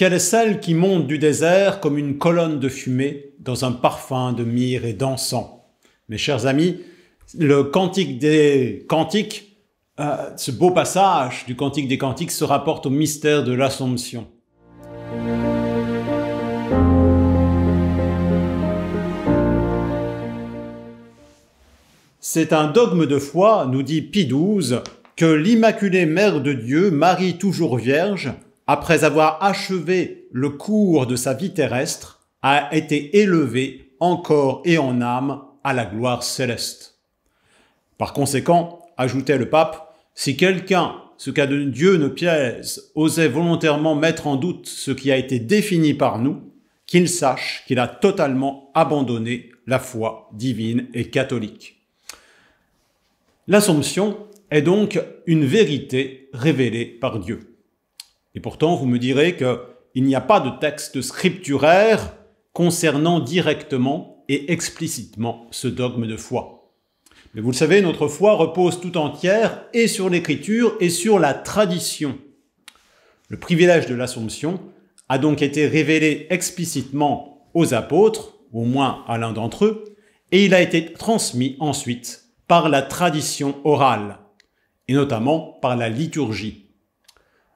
Quelle est celle qui monte du désert comme une colonne de fumée dans un parfum de myrrhe et d'encens Mes chers amis, le cantique des cantiques, euh, ce beau passage du cantique des cantiques se rapporte au mystère de l'Assomption. C'est un dogme de foi, nous dit Pie XII, que l'Immaculée Mère de Dieu, Marie toujours vierge, après avoir achevé le cours de sa vie terrestre, a été élevé en corps et en âme à la gloire céleste. Par conséquent, ajoutait le pape, si quelqu'un, ce de Dieu ne plaise osait volontairement mettre en doute ce qui a été défini par nous, qu'il sache qu'il a totalement abandonné la foi divine et catholique. L'Assomption est donc une vérité révélée par Dieu. Et pourtant, vous me direz qu'il n'y a pas de texte scripturaire concernant directement et explicitement ce dogme de foi. Mais vous le savez, notre foi repose tout entière et sur l'écriture et sur la tradition. Le privilège de l'Assomption a donc été révélé explicitement aux apôtres, au moins à l'un d'entre eux, et il a été transmis ensuite par la tradition orale, et notamment par la liturgie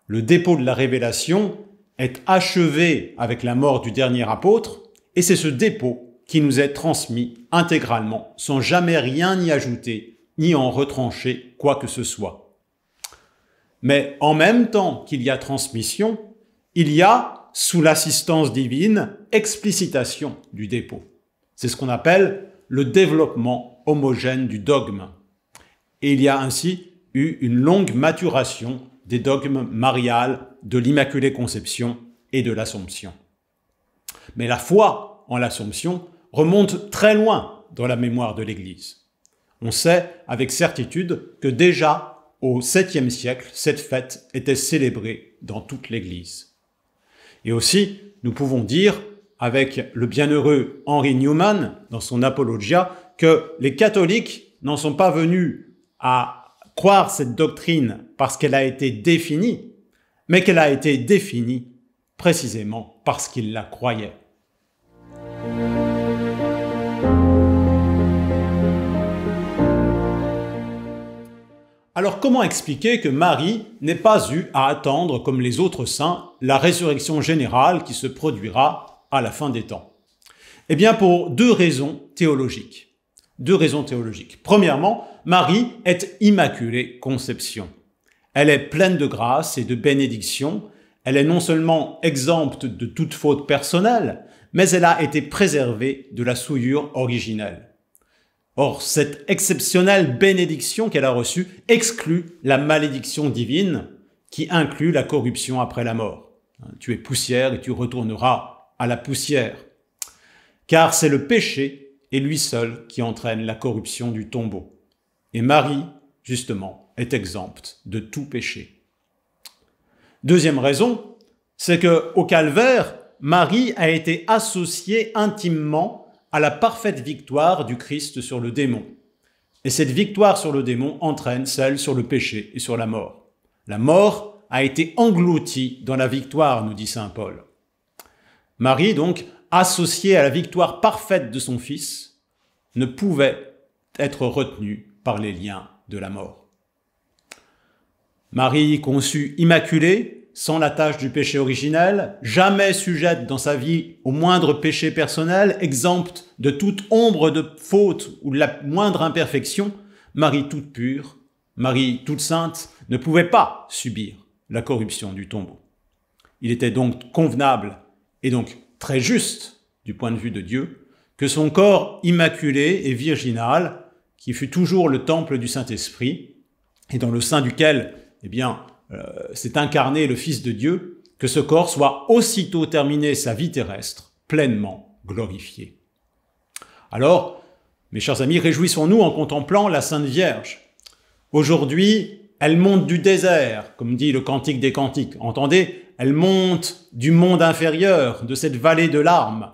le dépôt de la révélation est achevé avec la mort du dernier apôtre, et c'est ce dépôt qui nous est transmis intégralement, sans jamais rien y ajouter, ni en retrancher quoi que ce soit. Mais en même temps qu'il y a transmission, il y a, sous l'assistance divine, explicitation du dépôt. C'est ce qu'on appelle le développement homogène du dogme. Et il y a ainsi eu une longue maturation des dogmes mariales, de l'Immaculée Conception et de l'Assomption. Mais la foi en l'Assomption remonte très loin dans la mémoire de l'Église. On sait avec certitude que déjà au 7 siècle, cette fête était célébrée dans toute l'Église. Et aussi, nous pouvons dire, avec le bienheureux Henry Newman, dans son Apologia, que les catholiques n'en sont pas venus à croire cette doctrine parce qu'elle a été définie, mais qu'elle a été définie précisément parce qu'il la croyait. Alors comment expliquer que Marie n'ait pas eu à attendre, comme les autres saints, la résurrection générale qui se produira à la fin des temps Eh bien pour deux raisons théologiques. Deux raisons théologiques. Premièrement, Marie est immaculée conception. Elle est pleine de grâce et de bénédiction. Elle est non seulement exempte de toute faute personnelle, mais elle a été préservée de la souillure originelle. Or, cette exceptionnelle bénédiction qu'elle a reçue exclut la malédiction divine qui inclut la corruption après la mort. Tu es poussière et tu retourneras à la poussière. Car c'est le péché et lui seul qui entraîne la corruption du tombeau. Et Marie, justement, est exempte de tout péché. Deuxième raison, c'est que au calvaire, Marie a été associée intimement à la parfaite victoire du Christ sur le démon. Et cette victoire sur le démon entraîne celle sur le péché et sur la mort. La mort a été engloutie dans la victoire, nous dit Saint Paul. Marie, donc, associée à la victoire parfaite de son Fils, ne pouvait être retenue par les liens de la mort. Marie conçue immaculée, sans la tâche du péché originel, jamais sujette dans sa vie au moindre péché personnel, exempte de toute ombre de faute ou de la moindre imperfection, Marie toute pure, Marie toute sainte, ne pouvait pas subir la corruption du tombeau. Il était donc convenable et donc très juste du point de vue de Dieu, que son corps immaculé et virginal, qui fut toujours le temple du Saint-Esprit, et dans le sein duquel, eh bien, euh, s'est incarné le Fils de Dieu, que ce corps soit aussitôt terminé sa vie terrestre, pleinement glorifié. Alors, mes chers amis, réjouissons-nous en contemplant la Sainte Vierge. Aujourd'hui, elle monte du désert, comme dit le Cantique des Cantiques. Entendez, elle monte du monde inférieur, de cette vallée de larmes.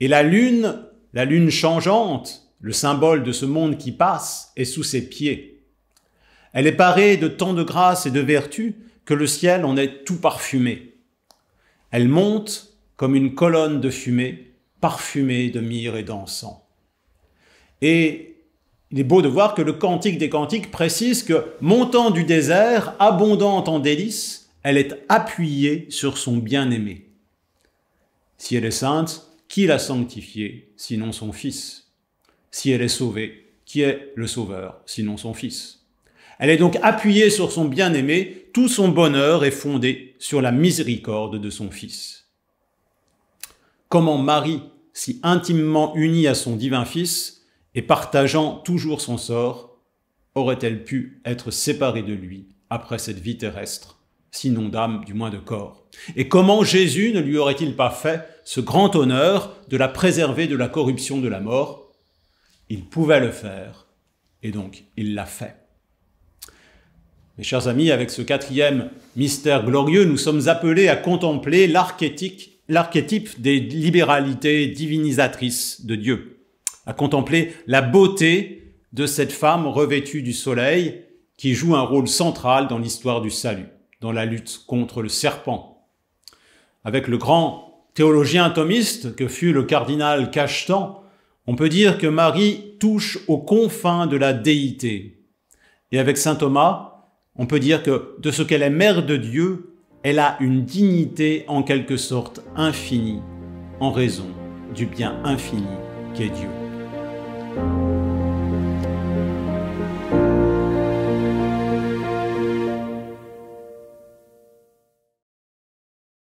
Et la lune, la lune changeante, le symbole de ce monde qui passe, est sous ses pieds. Elle est parée de tant de grâce et de vertu que le ciel en est tout parfumé. Elle monte comme une colonne de fumée, parfumée de myrrhe et d'encens. Et il est beau de voir que le Cantique des Cantiques précise que, montant du désert, abondante en délices, elle est appuyée sur son bien-aimé. Si elle est sainte, qui l'a sanctifiée sinon son Fils Si elle est sauvée, qui est le Sauveur sinon son Fils Elle est donc appuyée sur son bien-aimé, tout son bonheur est fondé sur la miséricorde de son Fils. Comment Marie, si intimement unie à son divin Fils et partageant toujours son sort, aurait-elle pu être séparée de lui après cette vie terrestre sinon d'âme, du moins de corps. Et comment Jésus ne lui aurait-il pas fait ce grand honneur de la préserver de la corruption de la mort Il pouvait le faire, et donc il l'a fait. Mes chers amis, avec ce quatrième mystère glorieux, nous sommes appelés à contempler l'archétype des libéralités divinisatrices de Dieu, à contempler la beauté de cette femme revêtue du soleil qui joue un rôle central dans l'histoire du salut dans la lutte contre le serpent. Avec le grand théologien thomiste que fut le cardinal Cachetan, on peut dire que Marie touche aux confins de la déité. Et avec saint Thomas, on peut dire que de ce qu'elle est mère de Dieu, elle a une dignité en quelque sorte infinie, en raison du bien infini qu'est Dieu.